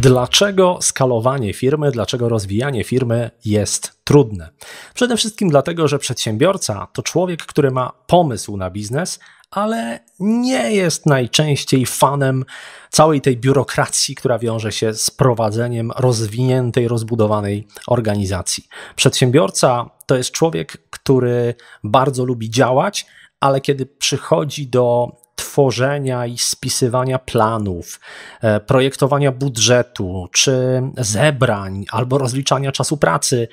Dlaczego skalowanie firmy, dlaczego rozwijanie firmy jest trudne? Przede wszystkim dlatego, że przedsiębiorca to człowiek, który ma pomysł na biznes, ale nie jest najczęściej fanem całej tej biurokracji, która wiąże się z prowadzeniem rozwiniętej, rozbudowanej organizacji. Przedsiębiorca to jest człowiek, który bardzo lubi działać, ale kiedy przychodzi do tworzenia i spisywania planów, e, projektowania budżetu, czy zebrań, albo rozliczania czasu pracy,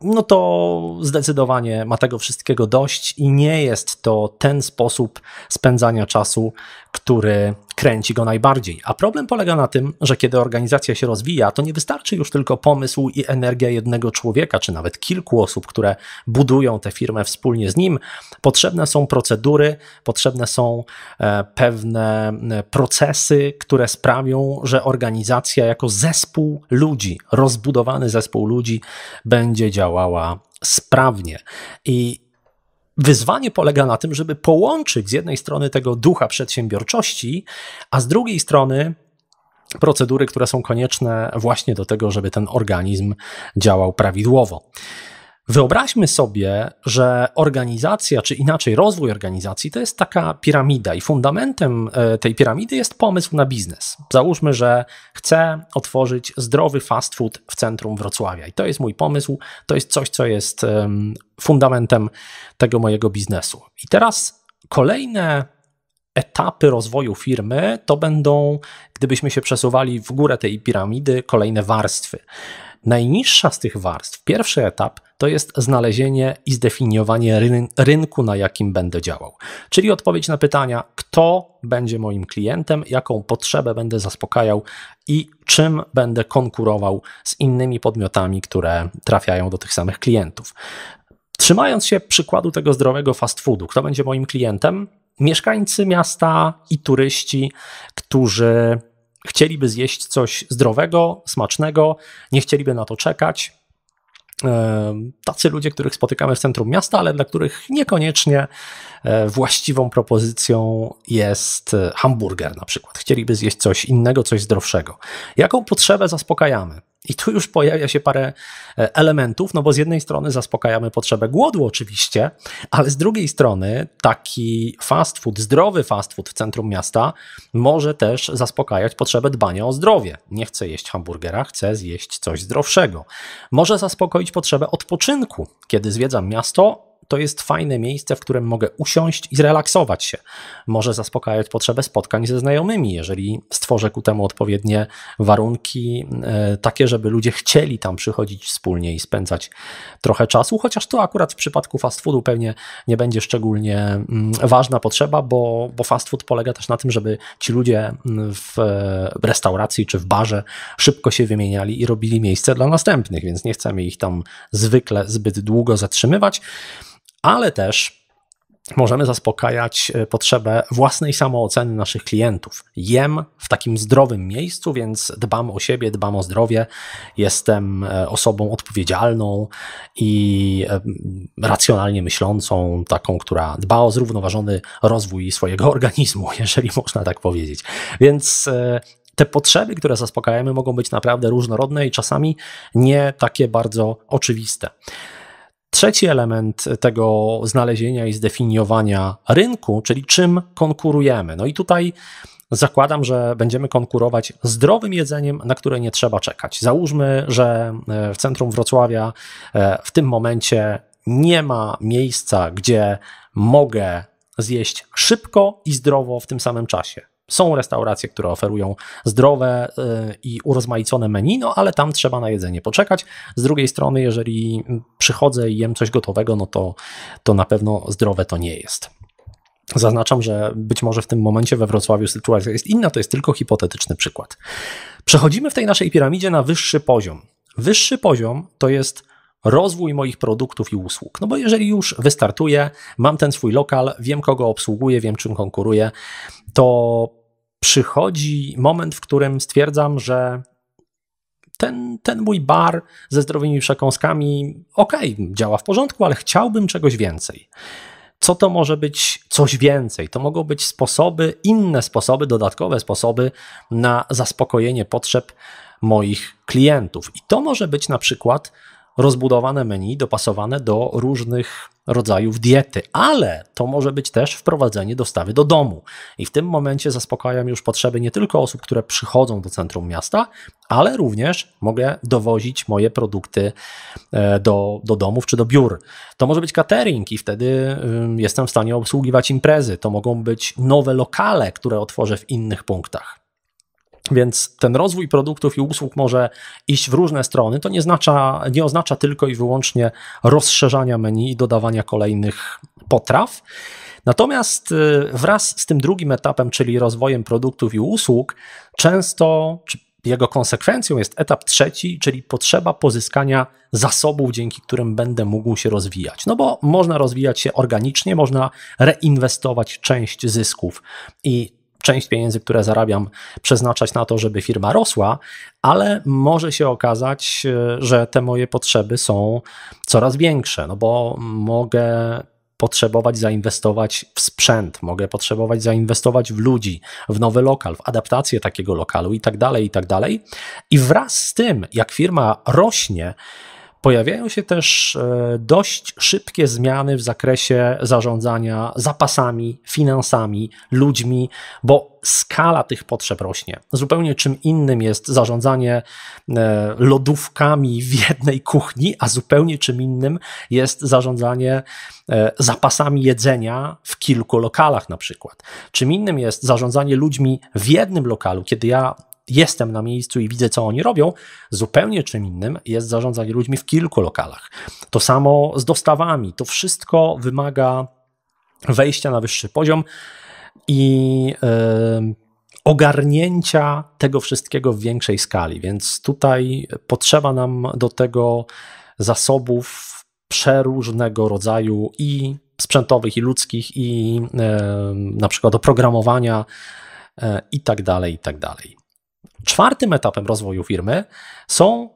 no to zdecydowanie ma tego wszystkiego dość i nie jest to ten sposób spędzania czasu, który kręci go najbardziej. A problem polega na tym, że kiedy organizacja się rozwija, to nie wystarczy już tylko pomysł i energia jednego człowieka, czy nawet kilku osób, które budują tę firmę wspólnie z nim. Potrzebne są procedury, potrzebne są e, pewne e, procesy, które sprawią, że organizacja jako zespół ludzi, rozbudowany zespół ludzi, będzie działała sprawnie. I Wyzwanie polega na tym, żeby połączyć z jednej strony tego ducha przedsiębiorczości, a z drugiej strony procedury, które są konieczne właśnie do tego, żeby ten organizm działał prawidłowo. Wyobraźmy sobie, że organizacja, czy inaczej rozwój organizacji, to jest taka piramida, i fundamentem e, tej piramidy jest pomysł na biznes. Załóżmy, że chcę otworzyć zdrowy fast food w centrum Wrocławia, i to jest mój pomysł, to jest coś, co jest fundamentem tego mojego biznesu. I teraz kolejne etapy rozwoju firmy to będą, gdybyśmy się przesuwali w górę tej piramidy, kolejne warstwy. Najniższa z tych warstw, pierwszy etap, to jest znalezienie i zdefiniowanie rynku, na jakim będę działał. Czyli odpowiedź na pytania, kto będzie moim klientem, jaką potrzebę będę zaspokajał i czym będę konkurował z innymi podmiotami, które trafiają do tych samych klientów. Trzymając się przykładu tego zdrowego fast foodu, kto będzie moim klientem? Mieszkańcy miasta i turyści, którzy chcieliby zjeść coś zdrowego, smacznego, nie chcieliby na to czekać. E, tacy ludzie, których spotykamy w centrum miasta, ale dla których niekoniecznie e, właściwą propozycją jest e, hamburger na przykład. Chcieliby zjeść coś innego, coś zdrowszego. Jaką potrzebę zaspokajamy? I tu już pojawia się parę e, elementów, no bo z jednej strony zaspokajamy potrzebę głodu oczywiście, ale z drugiej strony taki fast food, zdrowy fast food w centrum miasta może też zaspokajać potrzebę dbania o zdrowie. Nie chcę jeść hamburgera, chcę zjeść coś zdrowszego. Może zaspokoić potrzebę odpoczynku. Kiedy zwiedzam miasto, to jest fajne miejsce, w którym mogę usiąść i zrelaksować się. Może zaspokajać potrzebę spotkań ze znajomymi, jeżeli stworzę ku temu odpowiednie warunki, e, takie, żeby ludzie chcieli tam przychodzić wspólnie i spędzać trochę czasu, chociaż to akurat w przypadku fast foodu pewnie nie będzie szczególnie mm, ważna potrzeba, bo, bo fast food polega też na tym, żeby ci ludzie mm, e, w restauracji czy w barze szybko się wymieniali i robili miejsce dla następnych, więc nie chcemy ich tam zwykle zbyt długo zatrzymywać ale też możemy zaspokajać e, potrzebę własnej samooceny naszych klientów. Jem w takim zdrowym miejscu, więc dbam o siebie, dbam o zdrowie, jestem e, osobą odpowiedzialną i e, racjonalnie myślącą, taką, która dba o zrównoważony rozwój swojego organizmu, jeżeli można tak powiedzieć. Więc te potrzeby, które zaspokajamy, mogą być naprawdę różnorodne i czasami nie takie bardzo oczywiste. Trzeci element tego znalezienia i zdefiniowania rynku, czyli czym konkurujemy. No i tutaj zakładam, że będziemy konkurować zdrowym jedzeniem, na które nie trzeba czekać. Załóżmy, że e, w centrum Wrocławia e, w tym momencie nie ma miejsca, gdzie mogę zjeść szybko i zdrowo w tym samym czasie. Są restauracje, które oferują zdrowe y, i urozmaicone menu, no ale tam trzeba na jedzenie poczekać. Z drugiej strony, jeżeli przychodzę i jem coś gotowego, no to, to na pewno zdrowe to nie jest. Zaznaczam, że być może w tym momencie we Wrocławiu sytuacja jest inna, to jest tylko hipotetyczny przykład. Przechodzimy w tej naszej piramidzie na wyższy poziom. Wyższy poziom to jest rozwój moich produktów i usług. No bo jeżeli już wystartuję, mam ten swój lokal, wiem kogo obsługuję, wiem czym konkuruję, to przychodzi moment, w którym stwierdzam, że ten, ten mój bar ze zdrowymi przekąskami, okej, okay, działa w porządku, ale chciałbym czegoś więcej. Co to może być coś więcej? To mogą być sposoby, inne sposoby, dodatkowe sposoby na zaspokojenie potrzeb moich klientów. I to może być na przykład rozbudowane menu dopasowane do różnych rodzajów diety, ale to może być też wprowadzenie dostawy do domu. I w tym momencie zaspokajam już potrzeby nie tylko osób, które przychodzą do centrum miasta, ale również mogę dowozić moje produkty e, do, do domów czy do biur. To może być catering i wtedy jestem w stanie obsługiwać imprezy. To mogą być nowe lokale, które otworzę w innych punktach. Więc ten rozwój produktów i usług może iść w różne strony. To nie oznacza, nie oznacza tylko i wyłącznie rozszerzania menu i dodawania kolejnych potraw. Natomiast y, wraz z tym drugim etapem, czyli rozwojem produktów i usług, często jego konsekwencją jest etap trzeci, czyli potrzeba pozyskania zasobów, dzięki którym będę mógł się rozwijać. No bo można rozwijać się organicznie, można reinwestować część zysków i część pieniędzy, które zarabiam, przeznaczać na to, żeby firma rosła, ale może się okazać, e, że te moje potrzeby są coraz większe, no bo mogę potrzebować zainwestować w sprzęt, mogę potrzebować zainwestować w ludzi, w nowy lokal, w adaptację takiego lokalu i tak dalej, i tak dalej. I wraz z tym, jak firma rośnie, Pojawiają się też e, dość szybkie zmiany w zakresie zarządzania zapasami, finansami, ludźmi, bo skala tych potrzeb rośnie. Zupełnie czym innym jest zarządzanie e, lodówkami w jednej kuchni, a zupełnie czym innym jest zarządzanie e, zapasami jedzenia w kilku lokalach, na przykład. Czym innym jest zarządzanie ludźmi w jednym lokalu, kiedy ja jestem na miejscu i widzę, co oni robią, zupełnie czym innym jest zarządzanie ludźmi w kilku lokalach. To samo z dostawami. To wszystko wymaga wejścia na wyższy poziom i yy, ogarnięcia tego wszystkiego w większej skali. Więc tutaj potrzeba nam do tego zasobów przeróżnego rodzaju i sprzętowych, i ludzkich, i yy, na przykład oprogramowania, e, i tak dalej, i tak dalej. Czwartym etapem rozwoju firmy są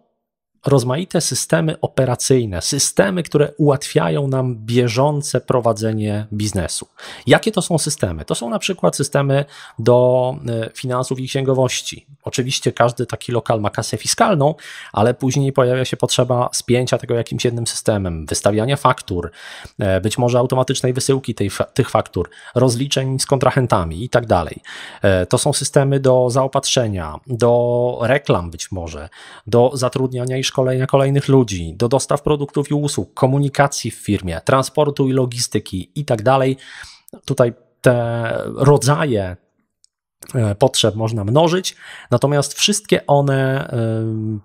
rozmaite systemy operacyjne, systemy, które ułatwiają nam bieżące prowadzenie biznesu. Jakie to są systemy? To są na przykład systemy do e, finansów i księgowości. Oczywiście każdy taki lokal ma kasę fiskalną, ale później pojawia się potrzeba spięcia tego jakimś jednym systemem, wystawiania faktur, e, być może automatycznej wysyłki tej, tych faktur, rozliczeń z kontrahentami i tak dalej. E, to są systemy do zaopatrzenia, do reklam być może, do zatrudniania i szkolenia kolejnych ludzi, do dostaw produktów i usług, komunikacji w firmie, transportu i logistyki i tak dalej. Tutaj te rodzaje e, potrzeb można mnożyć, natomiast wszystkie one e,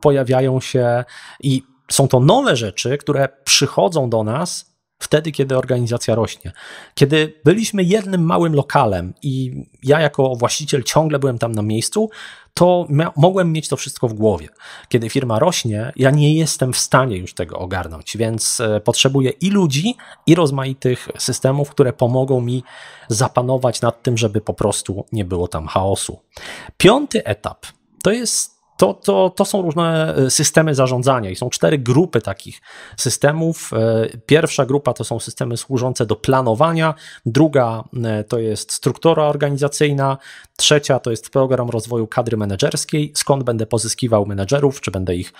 pojawiają się i są to nowe rzeczy, które przychodzą do nas wtedy, kiedy organizacja rośnie. Kiedy byliśmy jednym małym lokalem i ja jako właściciel ciągle byłem tam na miejscu, to mogłem mieć to wszystko w głowie. Kiedy firma rośnie, ja nie jestem w stanie już tego ogarnąć, więc e, potrzebuję i ludzi, i rozmaitych systemów, które pomogą mi zapanować nad tym, żeby po prostu nie było tam chaosu. Piąty etap to jest to, to, to są różne e, systemy zarządzania i są cztery grupy takich systemów. E, pierwsza grupa to są systemy służące do planowania, druga e, to jest struktura organizacyjna, trzecia to jest program rozwoju kadry menedżerskiej, skąd będę pozyskiwał menedżerów, czy będę ich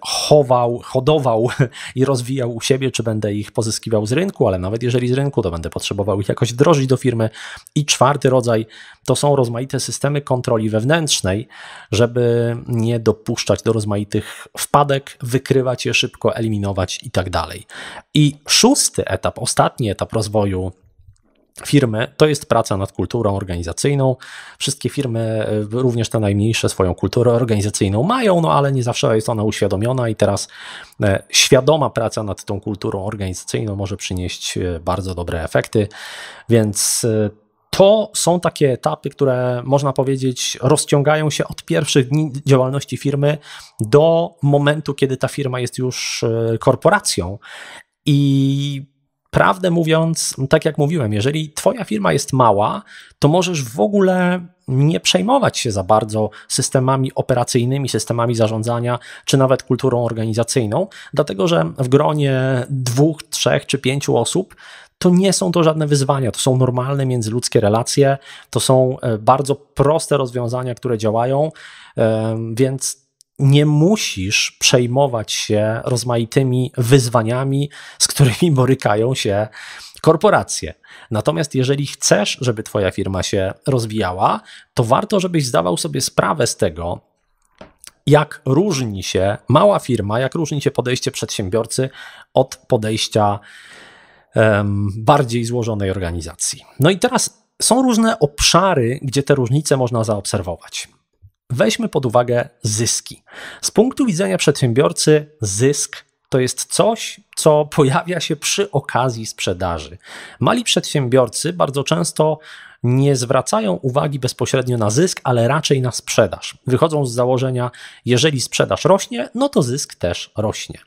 chował, hodował i rozwijał u siebie, czy będę ich pozyskiwał z rynku, ale nawet jeżeli z rynku, to będę potrzebował ich jakoś drożyć do firmy. I czwarty rodzaj to są rozmaite systemy kontroli wewnętrznej, żeby nie dopuszczać do rozmaitych wpadek, wykrywać je szybko, eliminować i tak dalej. I szósty etap, ostatni etap rozwoju firmy to jest praca nad kulturą organizacyjną. Wszystkie firmy, y, również te najmniejsze, swoją kulturę organizacyjną mają, no ale nie zawsze jest ona uświadomiona i teraz e, świadoma praca nad tą kulturą organizacyjną może przynieść e, bardzo dobre efekty, więc e, to są takie etapy, które można powiedzieć rozciągają się od pierwszych dni działalności firmy do momentu, kiedy ta firma jest już e, korporacją. I prawdę mówiąc, tak jak mówiłem, jeżeli Twoja firma jest mała, to możesz w ogóle nie przejmować się za bardzo systemami operacyjnymi, systemami zarządzania, czy nawet kulturą organizacyjną, dlatego że w gronie dwóch, trzech czy pięciu osób to nie są to żadne wyzwania, to są normalne międzyludzkie relacje, to są e, bardzo proste rozwiązania, które działają, e, więc nie musisz przejmować się rozmaitymi wyzwaniami, z którymi borykają się korporacje. Natomiast jeżeli chcesz, żeby Twoja firma się rozwijała, to warto, żebyś zdawał sobie sprawę z tego, jak różni się mała firma, jak różni się podejście przedsiębiorcy od podejścia bardziej złożonej organizacji. No i teraz są różne obszary, gdzie te różnice można zaobserwować. Weźmy pod uwagę zyski. Z punktu widzenia przedsiębiorcy, zysk to jest coś, co pojawia się przy okazji sprzedaży. Mali przedsiębiorcy bardzo często nie zwracają uwagi bezpośrednio na zysk, ale raczej na sprzedaż. Wychodzą z założenia, jeżeli sprzedaż rośnie, no to zysk też rośnie.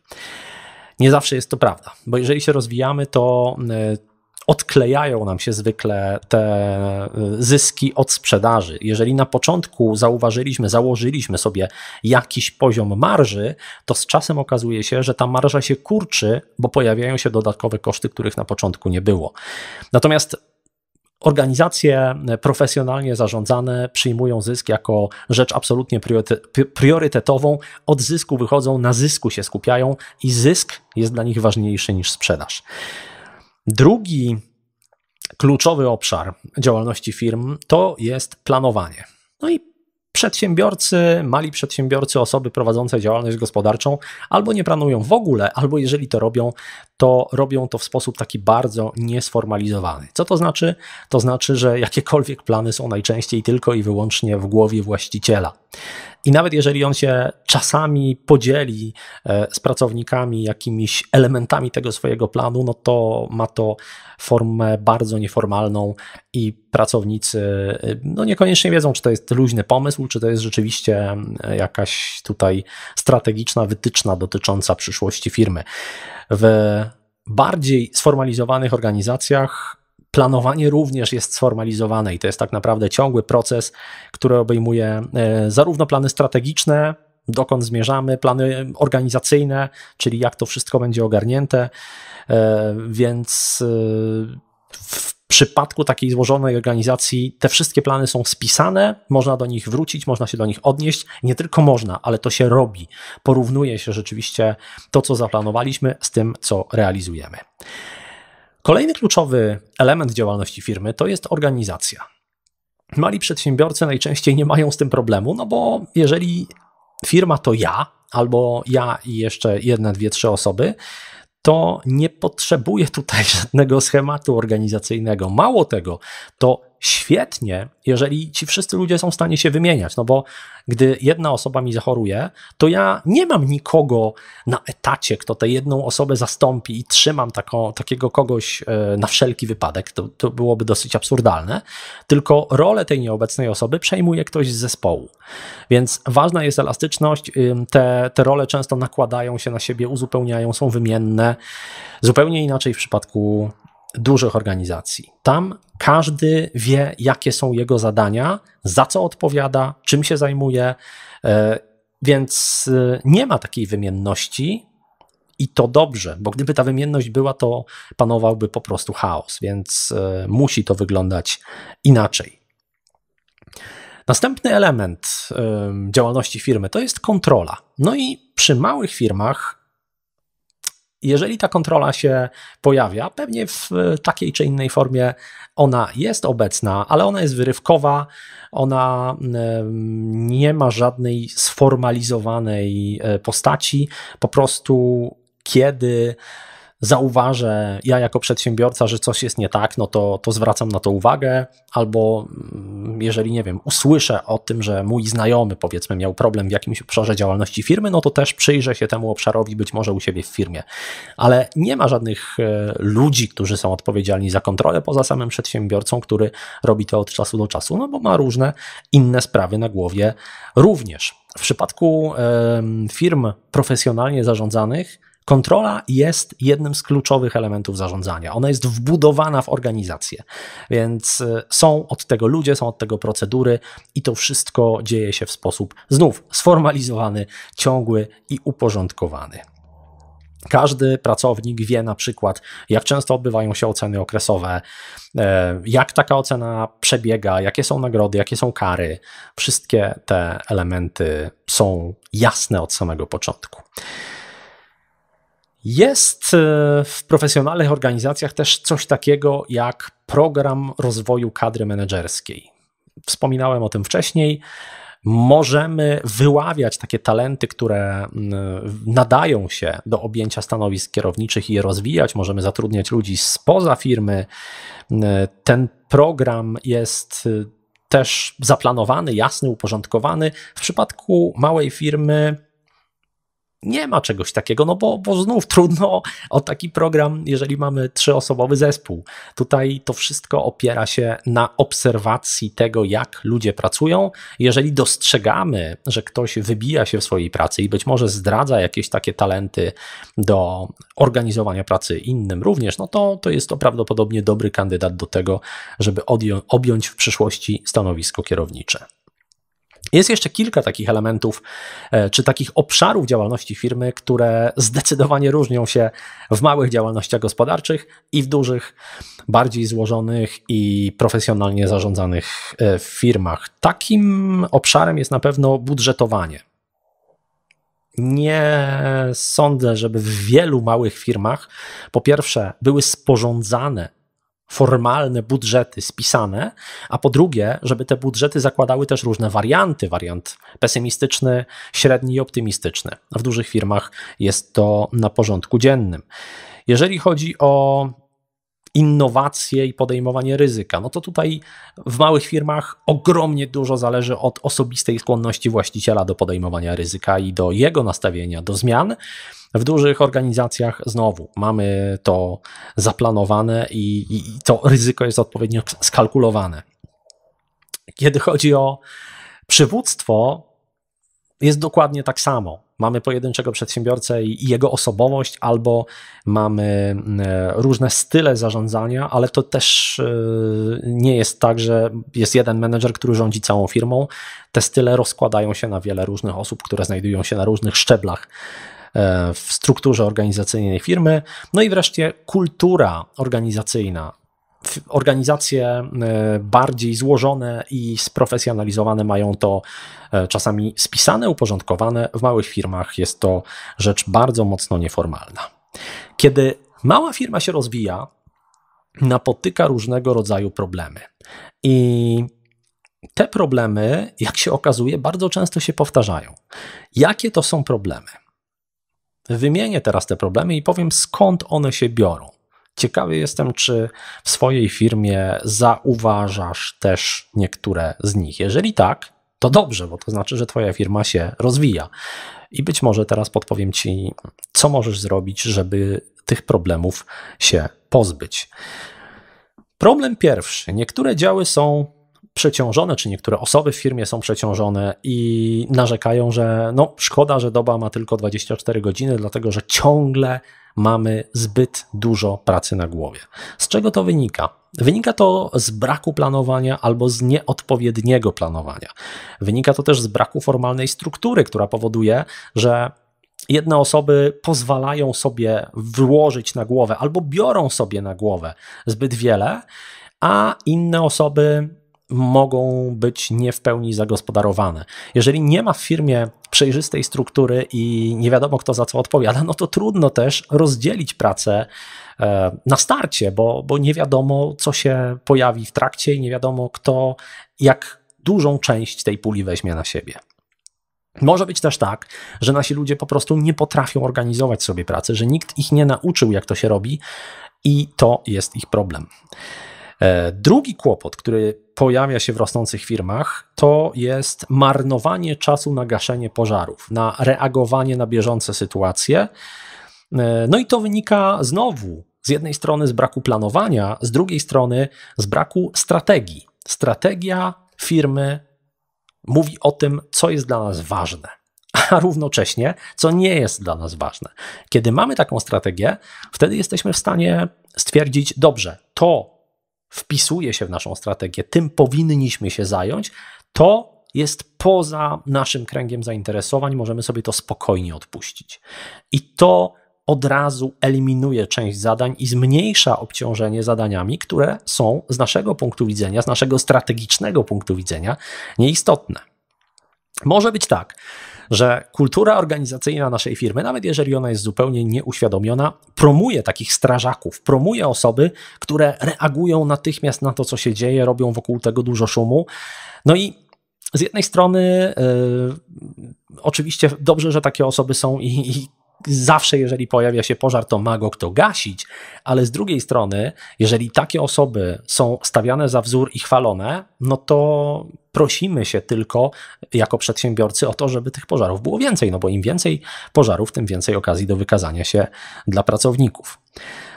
Nie zawsze jest to prawda, bo jeżeli się rozwijamy, to e, odklejają nam się zwykle te e, zyski od sprzedaży. Jeżeli na początku zauważyliśmy, założyliśmy sobie jakiś poziom marży, to z czasem okazuje się, że ta marża się kurczy, bo pojawiają się dodatkowe koszty, których na początku nie było. Natomiast Organizacje e, profesjonalnie zarządzane przyjmują zysk jako rzecz absolutnie priorytetową. Od zysku wychodzą, na zysku się skupiają i zysk jest dla nich ważniejszy niż sprzedaż. Drugi kluczowy obszar działalności firm to jest planowanie. No i przedsiębiorcy, mali przedsiębiorcy, osoby prowadzące działalność gospodarczą albo nie planują w ogóle, albo jeżeli to robią, to robią to w sposób taki bardzo niesformalizowany. Co to znaczy? To znaczy, że jakiekolwiek plany są najczęściej tylko i wyłącznie w głowie właściciela. I nawet jeżeli on się czasami podzieli e, z pracownikami jakimiś elementami tego swojego planu, no to ma to formę bardzo nieformalną i pracownicy e, no niekoniecznie wiedzą, czy to jest luźny pomysł, czy to jest rzeczywiście jakaś tutaj strategiczna wytyczna dotycząca przyszłości firmy. W bardziej sformalizowanych organizacjach Planowanie również jest sformalizowane i to jest tak naprawdę ciągły proces, który obejmuje e, zarówno plany strategiczne, dokąd zmierzamy, plany organizacyjne, czyli jak to wszystko będzie ogarnięte. E, więc e, w przypadku takiej złożonej organizacji te wszystkie plany są spisane, można do nich wrócić, można się do nich odnieść. Nie tylko można, ale to się robi. Porównuje się rzeczywiście to, co zaplanowaliśmy, z tym, co realizujemy. Kolejny kluczowy element działalności firmy to jest organizacja. Mali przedsiębiorcy najczęściej nie mają z tym problemu, no bo jeżeli firma to ja, albo ja i jeszcze jedna, dwie, trzy osoby, to nie potrzebuje tutaj żadnego schematu organizacyjnego. Mało tego, to świetnie, jeżeli ci wszyscy ludzie są w stanie się wymieniać, no bo gdy jedna osoba mi zachoruje, to ja nie mam nikogo na etacie, kto tę jedną osobę zastąpi i trzymam takiego kogoś e, na wszelki wypadek. To, to byłoby dosyć absurdalne, tylko rolę tej nieobecnej osoby przejmuje ktoś z zespołu. Więc ważna jest elastyczność, y, te, te role często nakładają się na siebie, uzupełniają, są wymienne. Zupełnie inaczej w przypadku dużych organizacji. Tam każdy wie, jakie są jego zadania, za co odpowiada, czym się zajmuje, e, więc e, nie ma takiej wymienności. I to dobrze, bo gdyby ta wymienność była, to panowałby po prostu chaos, więc e, musi to wyglądać inaczej. Następny element działalności firmy to jest kontrola. No i przy małych firmach jeżeli ta kontrola się pojawia, pewnie w e, takiej czy innej formie ona jest obecna, ale ona jest wyrywkowa, ona mm, e, nie ma żadnej sformalizowanej e, postaci, po prostu kiedy zauważę ja jako przedsiębiorca, że coś jest nie tak, no to, to zwracam na to uwagę, albo mm, jeżeli, nie wiem, usłyszę o tym, że mój znajomy, powiedzmy, miał problem w jakimś obszarze działalności firmy, no to też przyjrzę się temu obszarowi, być może u siebie w firmie. Ale nie ma żadnych e, ludzi, którzy są odpowiedzialni za kontrolę, poza samym przedsiębiorcą, który robi to od czasu do czasu, no bo ma różne inne sprawy na głowie również. W przypadku firm profesjonalnie zarządzanych, Kontrola jest jednym z kluczowych elementów zarządzania. Ona jest wbudowana w organizację, więc e, są od tego ludzie, są od tego procedury i to wszystko dzieje się w sposób znów sformalizowany, ciągły i uporządkowany. Każdy pracownik wie na przykład, jak często odbywają się oceny okresowe, e, jak taka ocena przebiega, jakie są nagrody, jakie są kary. Wszystkie te elementy są jasne od samego początku. Jest e, w profesjonalnych organizacjach też coś takiego jak program rozwoju kadry menedżerskiej. Wspominałem o tym wcześniej. Możemy wyławiać takie talenty, które mm, nadają się do objęcia stanowisk kierowniczych i je rozwijać. Możemy zatrudniać ludzi spoza firmy. Mm, ten program jest y, też zaplanowany, jasny, uporządkowany. W przypadku małej firmy nie ma czegoś takiego, no bo, bo znów trudno o taki program, jeżeli mamy trzyosobowy zespół. Tutaj to wszystko opiera się na obserwacji tego, jak ludzie pracują. Jeżeli dostrzegamy, że ktoś wybija się w swojej pracy i być może zdradza jakieś takie talenty do organizowania pracy innym również, no to, to jest to prawdopodobnie dobry kandydat do tego, żeby odjąć, objąć w przyszłości stanowisko kierownicze. Jest jeszcze kilka takich elementów, e, czy takich obszarów działalności firmy, które zdecydowanie różnią się w małych działalnościach gospodarczych i w dużych, bardziej złożonych i profesjonalnie zarządzanych e, firmach. Takim obszarem jest na pewno budżetowanie. Nie sądzę, żeby w wielu małych firmach, po pierwsze, były sporządzane formalne budżety spisane, a po drugie, żeby te budżety zakładały też różne warianty, wariant pesymistyczny, średni i optymistyczny. W dużych firmach jest to na porządku dziennym. Jeżeli chodzi o innowacje i podejmowanie ryzyka. No to tutaj w małych firmach ogromnie dużo zależy od osobistej skłonności właściciela do podejmowania ryzyka i do jego nastawienia do zmian. W dużych organizacjach znowu mamy to zaplanowane i, i to ryzyko jest odpowiednio skalkulowane. Kiedy chodzi o przywództwo, jest dokładnie tak samo. Mamy pojedynczego przedsiębiorcę i jego osobowość, albo mamy e, różne style zarządzania, ale to też e, nie jest tak, że jest jeden menedżer, który rządzi całą firmą. Te style rozkładają się na wiele różnych osób, które znajdują się na różnych szczeblach e, w strukturze organizacyjnej firmy. No i wreszcie kultura organizacyjna organizacje e, bardziej złożone i sprofesjonalizowane mają to e, czasami spisane, uporządkowane. W małych firmach jest to rzecz bardzo mocno nieformalna. Kiedy mała firma się rozwija, napotyka różnego rodzaju problemy. I te problemy, jak się okazuje, bardzo często się powtarzają. Jakie to są problemy? Wymienię teraz te problemy i powiem skąd one się biorą. Ciekawy jestem, czy w swojej firmie zauważasz też niektóre z nich. Jeżeli tak, to dobrze, bo to znaczy, że Twoja firma się rozwija. I być może teraz podpowiem Ci, co możesz zrobić, żeby tych problemów się pozbyć. Problem pierwszy. Niektóre działy są przeciążone, czy niektóre osoby w firmie są przeciążone i narzekają, że no szkoda, że doba ma tylko 24 godziny, dlatego że ciągle mamy zbyt dużo pracy na głowie. Z czego to wynika? Wynika to z braku planowania albo z nieodpowiedniego planowania. Wynika to też z braku formalnej struktury, która powoduje, że jedne osoby pozwalają sobie włożyć na głowę albo biorą sobie na głowę zbyt wiele, a inne osoby mogą być nie w pełni zagospodarowane. Jeżeli nie ma w firmie przejrzystej struktury i nie wiadomo, kto za co odpowiada, no to trudno też rozdzielić pracę e, na starcie, bo, bo nie wiadomo, co się pojawi w trakcie i nie wiadomo, kto jak dużą część tej puli weźmie na siebie. Może być też tak, że nasi ludzie po prostu nie potrafią organizować sobie pracy, że nikt ich nie nauczył, jak to się robi, i to jest ich problem. E, drugi kłopot, który pojawia się w rosnących firmach, to jest marnowanie czasu na gaszenie pożarów, na reagowanie na bieżące sytuacje. E, no i to wynika znowu z jednej strony z braku planowania, z drugiej strony z braku strategii. Strategia firmy mówi o tym, co jest dla nas ważne, a równocześnie, co nie jest dla nas ważne. Kiedy mamy taką strategię, wtedy jesteśmy w stanie stwierdzić, dobrze, to wpisuje się w naszą strategię, tym powinniśmy się zająć, to jest poza naszym kręgiem zainteresowań, możemy sobie to spokojnie odpuścić. I to od razu eliminuje część zadań i zmniejsza obciążenie zadaniami, które są z naszego punktu widzenia, z naszego strategicznego punktu widzenia nieistotne. Może być tak, że kultura organizacyjna naszej firmy, nawet jeżeli ona jest zupełnie nieuświadomiona, promuje takich strażaków, promuje osoby, które reagują natychmiast na to, co się dzieje, robią wokół tego dużo szumu. No i z jednej strony, y, oczywiście dobrze, że takie osoby są i, i zawsze, jeżeli pojawia się pożar, to ma go kto gasić, ale z drugiej strony, jeżeli takie osoby są stawiane za wzór i chwalone, no to prosimy się tylko jako przedsiębiorcy o to, żeby tych pożarów było więcej, no bo im więcej pożarów, tym więcej okazji do wykazania się dla pracowników.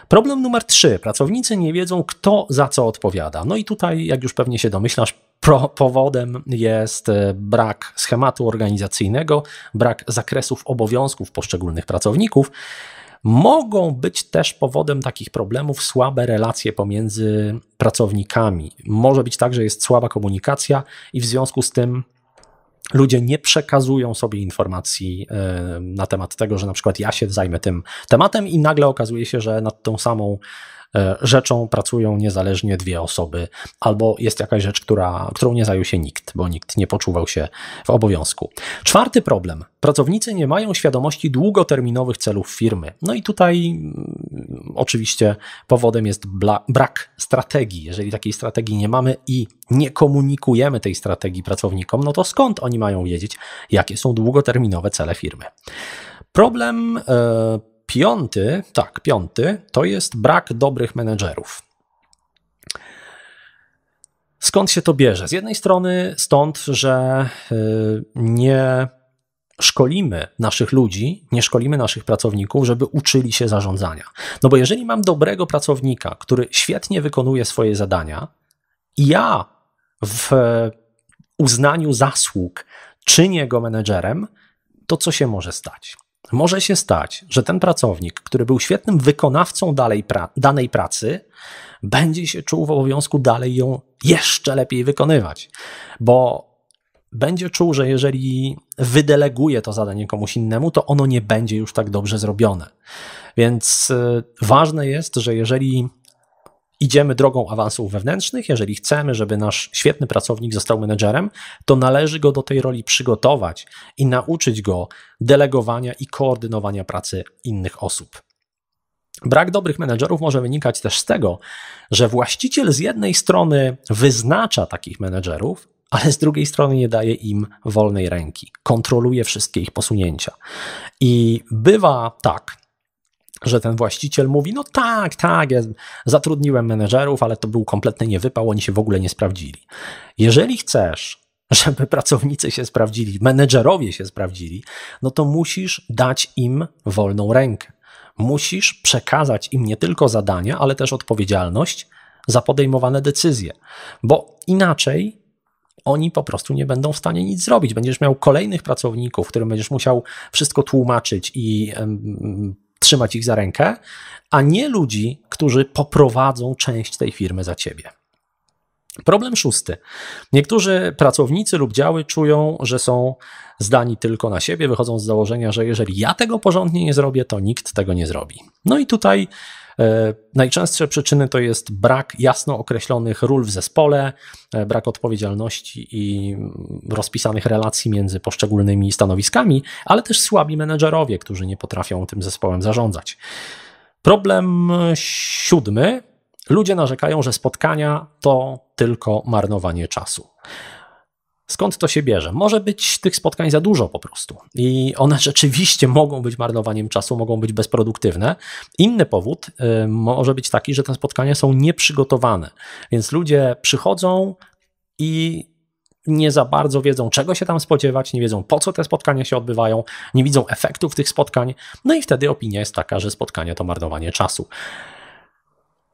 Problem numer trzy. Pracownicy nie wiedzą, kto za co odpowiada. No i tutaj, jak już pewnie się domyślasz, pro, powodem jest e, brak schematu organizacyjnego, brak zakresów obowiązków poszczególnych pracowników. Mogą być też powodem takich problemów słabe relacje pomiędzy pracownikami. Może być tak, że jest słaba komunikacja i w związku z tym ludzie nie przekazują sobie informacji e, na temat tego, że na przykład ja się zajmę tym tematem i nagle okazuje się, że nad tą samą E, rzeczą pracują niezależnie dwie osoby, albo jest jakaś rzecz, która, którą nie zajął się nikt, bo nikt nie poczuwał się w obowiązku. Czwarty problem. Pracownicy nie mają świadomości długoterminowych celów firmy. No i tutaj mm, oczywiście powodem jest brak strategii. Jeżeli takiej strategii nie mamy i nie komunikujemy tej strategii pracownikom, no to skąd oni mają wiedzieć, jakie są długoterminowe cele firmy? Problem. Yy, Piąty, tak, piąty to jest brak dobrych menedżerów. Skąd się to bierze? Z jednej strony stąd, że y, nie szkolimy naszych ludzi, nie szkolimy naszych pracowników, żeby uczyli się zarządzania. No bo jeżeli mam dobrego pracownika, który świetnie wykonuje swoje zadania, i ja w e, uznaniu zasług czynię go menedżerem, to co się może stać? Może się stać, że ten pracownik, który był świetnym wykonawcą dalej pra danej pracy, będzie się czuł w obowiązku dalej ją jeszcze lepiej wykonywać, bo będzie czuł, że jeżeli wydeleguje to zadanie komuś innemu, to ono nie będzie już tak dobrze zrobione. Więc y, ważne jest, że jeżeli idziemy drogą awansów wewnętrznych. Jeżeli chcemy, żeby nasz świetny pracownik został menedżerem, to należy go do tej roli przygotować i nauczyć go delegowania i koordynowania pracy innych osób. Brak dobrych menedżerów może wynikać też z tego, że właściciel z jednej strony wyznacza takich menedżerów, ale z drugiej strony nie daje im wolnej ręki, kontroluje wszystkie ich posunięcia. I bywa tak, że ten właściciel mówi, no tak, tak, ja zatrudniłem menedżerów, ale to był kompletny niewypał, oni się w ogóle nie sprawdzili. Jeżeli chcesz, żeby pracownicy się sprawdzili, menedżerowie się sprawdzili, no to musisz dać im wolną rękę. Musisz przekazać im nie tylko zadania, ale też odpowiedzialność za podejmowane decyzje, bo inaczej oni po prostu nie będą w stanie nic zrobić. Będziesz miał kolejnych pracowników, którym będziesz musiał wszystko tłumaczyć i trzymać ich za rękę, a nie ludzi, którzy poprowadzą część tej firmy za ciebie. Problem szósty. Niektórzy pracownicy lub działy czują, że są zdani tylko na siebie, wychodzą z założenia, że jeżeli ja tego porządnie nie zrobię, to nikt tego nie zrobi. No i tutaj E, najczęstsze przyczyny to jest brak jasno określonych ról w zespole, e, brak odpowiedzialności i mm, rozpisanych relacji między poszczególnymi stanowiskami, ale też słabi menedżerowie, którzy nie potrafią tym zespołem zarządzać. Problem siódmy. Ludzie narzekają, że spotkania to tylko marnowanie czasu. Skąd to się bierze? Może być tych spotkań za dużo po prostu i one rzeczywiście mogą być marnowaniem czasu, mogą być bezproduktywne. Inny powód y, może być taki, że te spotkania są nieprzygotowane, więc ludzie przychodzą i nie za bardzo wiedzą, czego się tam spodziewać, nie wiedzą, po co te spotkania się odbywają, nie widzą efektów tych spotkań, no i wtedy opinia jest taka, że spotkanie to marnowanie czasu.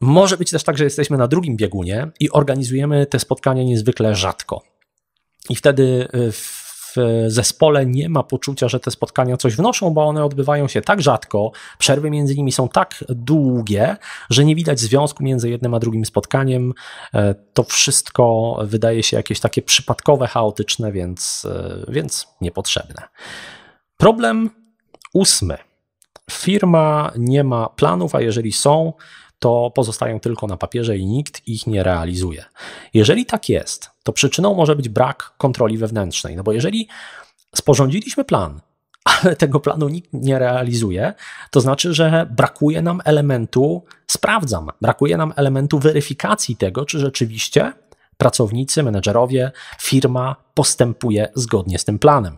Może być też tak, że jesteśmy na drugim biegunie i organizujemy te spotkania niezwykle rzadko i wtedy y, w zespole nie ma poczucia, że te spotkania coś wnoszą, bo one odbywają się tak rzadko, przerwy między nimi są tak długie, że nie widać związku między jednym a drugim spotkaniem. E, to wszystko wydaje się jakieś takie przypadkowe, chaotyczne, więc, e, więc niepotrzebne. Problem ósmy. Firma nie ma planów, a jeżeli są, to pozostają tylko na papierze i nikt ich nie realizuje. Jeżeli tak jest, to przyczyną może być brak kontroli wewnętrznej, no bo jeżeli sporządziliśmy plan, ale tego planu nikt nie realizuje, to znaczy, że brakuje nam elementu, sprawdzam, brakuje nam elementu weryfikacji tego, czy rzeczywiście pracownicy, menedżerowie, firma postępuje zgodnie z tym planem.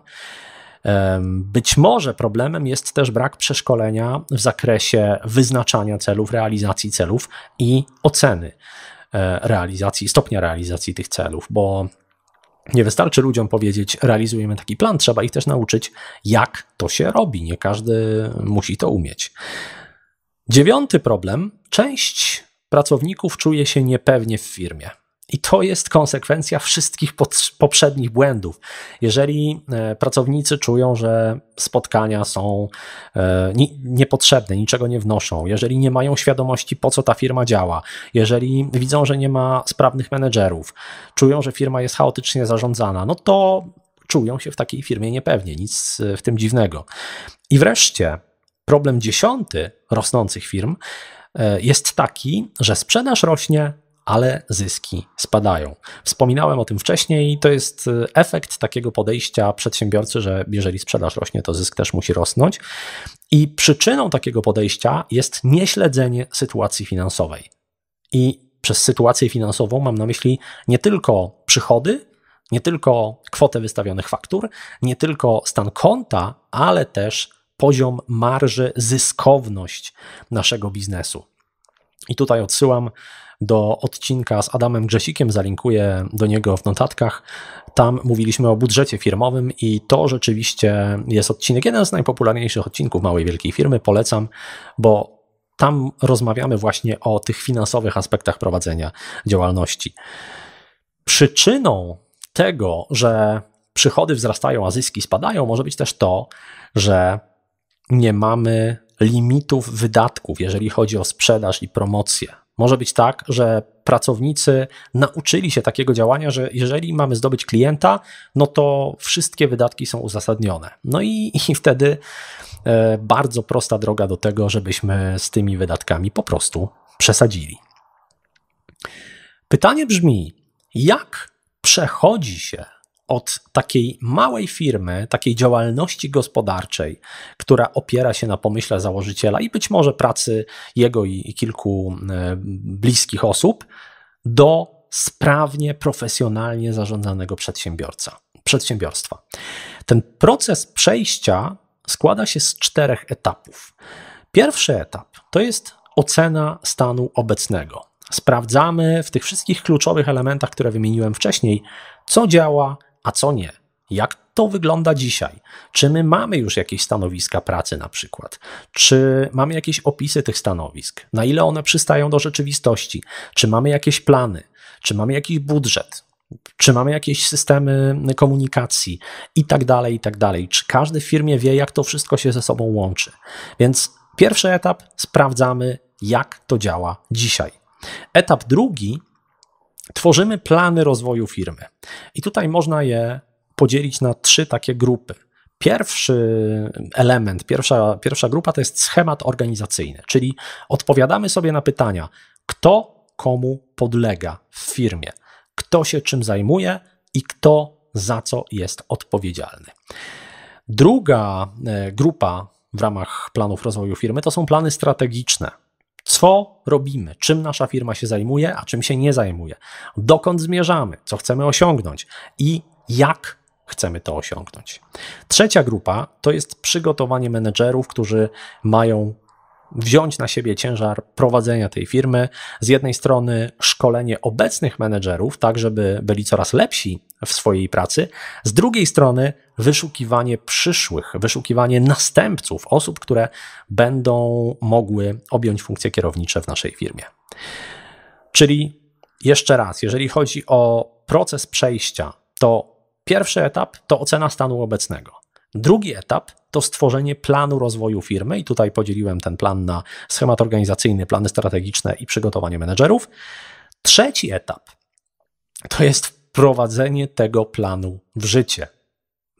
Być może problemem jest też brak przeszkolenia w zakresie wyznaczania celów, realizacji celów i oceny e, realizacji, stopnia realizacji tych celów, bo nie wystarczy ludziom powiedzieć, realizujemy taki plan, trzeba ich też nauczyć, jak to się robi. Nie każdy musi to umieć. Dziewiąty problem. Część pracowników czuje się niepewnie w firmie. I to jest konsekwencja wszystkich poprzednich błędów. Jeżeli e, pracownicy czują, że spotkania są e, niepotrzebne, niczego nie wnoszą, jeżeli nie mają świadomości, po co ta firma działa, jeżeli widzą, że nie ma sprawnych menedżerów, czują, że firma jest chaotycznie zarządzana, no to czują się w takiej firmie niepewnie, nic e, w tym dziwnego. I wreszcie problem dziesiąty rosnących firm jest taki, że sprzedaż rośnie, ale zyski spadają. Wspominałem o tym wcześniej i to jest y, efekt takiego podejścia przedsiębiorcy, że jeżeli sprzedaż rośnie, to zysk też musi rosnąć. I przyczyną takiego podejścia jest nieśledzenie sytuacji finansowej. I przez sytuację finansową mam na myśli nie tylko przychody, nie tylko kwotę wystawionych faktur, nie tylko stan konta, ale też poziom marży, zyskowność naszego biznesu. I tutaj odsyłam do odcinka z Adamem Grzesikiem, zalinkuję do niego w notatkach. Tam mówiliśmy o budżecie firmowym i to rzeczywiście jest odcinek, jeden z najpopularniejszych odcinków małej wielkiej firmy. Polecam, bo tam rozmawiamy właśnie o tych finansowych aspektach prowadzenia działalności. Przyczyną tego, że przychody wzrastają, a zyski spadają, może być też to, że nie mamy limitów wydatków, jeżeli chodzi o sprzedaż i promocję. Może być tak, że pracownicy nauczyli się takiego działania, że jeżeli mamy zdobyć klienta, no to wszystkie wydatki są uzasadnione. No i, i wtedy e, bardzo prosta droga do tego, żebyśmy z tymi wydatkami po prostu przesadzili. Pytanie brzmi, jak przechodzi się od takiej małej firmy, takiej działalności gospodarczej, która opiera się na pomyśle założyciela i być może pracy jego i kilku e, bliskich osób, do sprawnie, profesjonalnie zarządzanego przedsiębiorca, przedsiębiorstwa. Ten proces przejścia składa się z czterech etapów. Pierwszy etap to jest ocena stanu obecnego. Sprawdzamy w tych wszystkich kluczowych elementach, które wymieniłem wcześniej, co działa, a co nie. Jak to wygląda dzisiaj? Czy my mamy już jakieś stanowiska pracy na przykład? Czy mamy jakieś opisy tych stanowisk? Na ile one przystają do rzeczywistości? Czy mamy jakieś plany? Czy mamy jakiś budżet? Czy mamy jakieś systemy komunikacji i tak dalej, i tak dalej? Czy każdy w firmie wie, jak to wszystko się ze sobą łączy? Więc pierwszy etap sprawdzamy, jak to działa dzisiaj. Etap drugi Tworzymy plany rozwoju firmy. I tutaj można je podzielić na trzy takie grupy. Pierwszy element, pierwsza, pierwsza grupa to jest schemat organizacyjny, czyli odpowiadamy sobie na pytania, kto komu podlega w firmie, kto się czym zajmuje i kto za co jest odpowiedzialny. Druga e, grupa w ramach planów rozwoju firmy to są plany strategiczne co robimy, czym nasza firma się zajmuje, a czym się nie zajmuje, dokąd zmierzamy, co chcemy osiągnąć i jak chcemy to osiągnąć. Trzecia grupa to jest przygotowanie menedżerów, którzy mają wziąć na siebie ciężar prowadzenia tej firmy. Z jednej strony szkolenie obecnych menedżerów, tak żeby byli coraz lepsi w swojej pracy, z drugiej strony wyszukiwanie przyszłych, wyszukiwanie następców, osób, które będą mogły objąć funkcje kierownicze w naszej firmie. Czyli jeszcze raz, jeżeli chodzi o proces przejścia, to pierwszy etap to ocena stanu obecnego. Drugi etap to stworzenie planu rozwoju firmy, i tutaj podzieliłem ten plan na schemat organizacyjny, plany strategiczne i przygotowanie menedżerów. Trzeci etap to jest wprowadzenie tego planu w życie.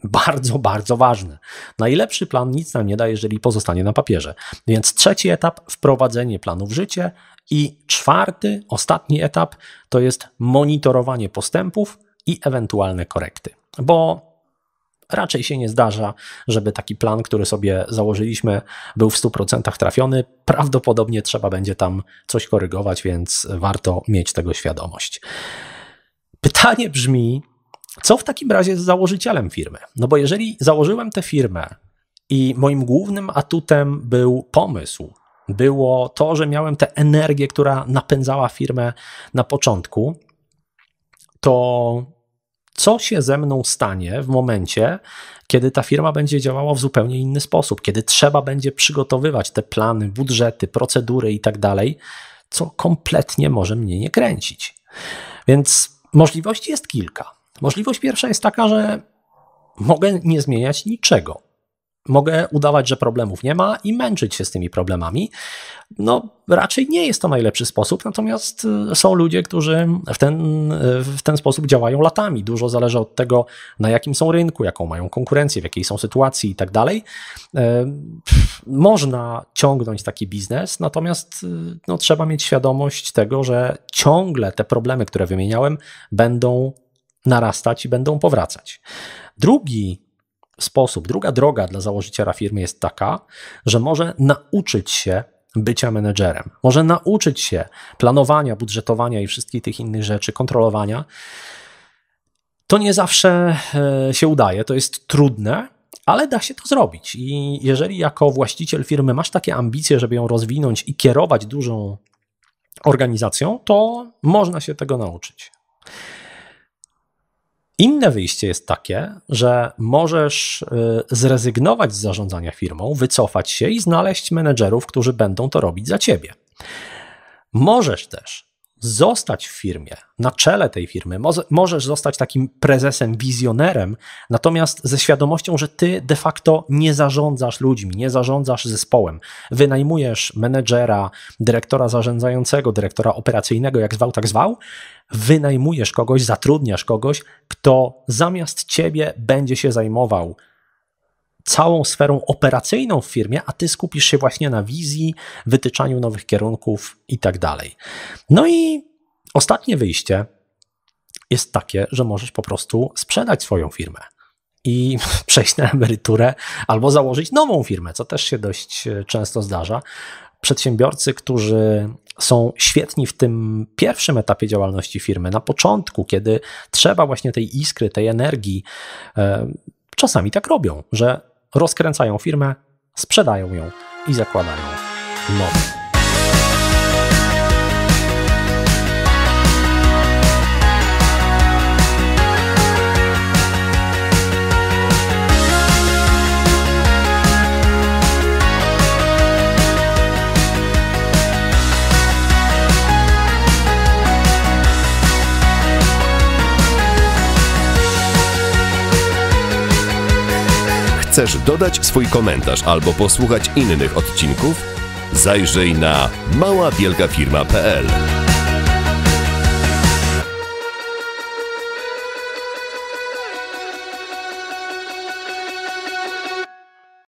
Bardzo, bardzo ważne. Najlepszy plan nic nam nie da, jeżeli pozostanie na papierze. Więc trzeci etap wprowadzenie planu w życie, i czwarty, ostatni etap to jest monitorowanie postępów i ewentualne korekty. Bo raczej się nie zdarza, żeby taki plan, który sobie założyliśmy, był w 100% trafiony. Prawdopodobnie trzeba będzie tam coś korygować, więc warto mieć tego świadomość. Pytanie brzmi, co w takim razie z założycielem firmy? No bo jeżeli założyłem tę firmę i moim głównym atutem był pomysł, było to, że miałem tę energię, która napędzała firmę na początku, to co się ze mną stanie w momencie, kiedy ta firma będzie działała w zupełnie inny sposób, kiedy trzeba będzie przygotowywać te plany, budżety, procedury i tak dalej, co kompletnie może mnie nie kręcić. Więc możliwości jest kilka. Możliwość pierwsza jest taka, że mogę nie zmieniać niczego. Mogę udawać, że problemów nie ma i męczyć się z tymi problemami. No, raczej nie jest to najlepszy sposób, natomiast y, są ludzie, którzy w ten, y, w ten sposób działają latami. Dużo zależy od tego, na jakim są rynku, jaką mają konkurencję, w jakiej są sytuacji i tak dalej. E, można ciągnąć taki biznes, natomiast y, no, trzeba mieć świadomość tego, że ciągle te problemy, które wymieniałem, będą narastać i będą powracać. Drugi sposób, druga droga dla założyciela firmy jest taka, że może nauczyć się bycia menedżerem, może nauczyć się planowania, budżetowania i wszystkich tych innych rzeczy, kontrolowania. To nie zawsze e, się udaje, to jest trudne, ale da się to zrobić. I jeżeli jako właściciel firmy masz takie ambicje, żeby ją rozwinąć i kierować dużą organizacją, to można się tego nauczyć. Inne wyjście jest takie, że możesz y, zrezygnować z zarządzania firmą, wycofać się i znaleźć menedżerów, którzy będą to robić za ciebie. Możesz też zostać w firmie, na czele tej firmy, możesz zostać takim prezesem, wizjonerem, natomiast ze świadomością, że ty de facto nie zarządzasz ludźmi, nie zarządzasz zespołem. Wynajmujesz menedżera, dyrektora zarządzającego, dyrektora operacyjnego, jak zwał, tak zwał, wynajmujesz kogoś, zatrudniasz kogoś, kto zamiast ciebie będzie się zajmował całą sferą operacyjną w firmie, a ty skupisz się właśnie na wizji, wytyczaniu nowych kierunków i tak dalej. No i ostatnie wyjście jest takie, że możesz po prostu sprzedać swoją firmę i przejść na emeryturę albo założyć nową firmę, co też się dość e, często zdarza. Przedsiębiorcy, którzy są świetni w tym pierwszym etapie działalności firmy, na początku, kiedy trzeba właśnie tej iskry, tej energii, e, czasami tak robią, że rozkręcają firmę, sprzedają ją i zakładają nową. Chcesz dodać swój komentarz albo posłuchać innych odcinków? Zajrzyj na maławielkafirma.pl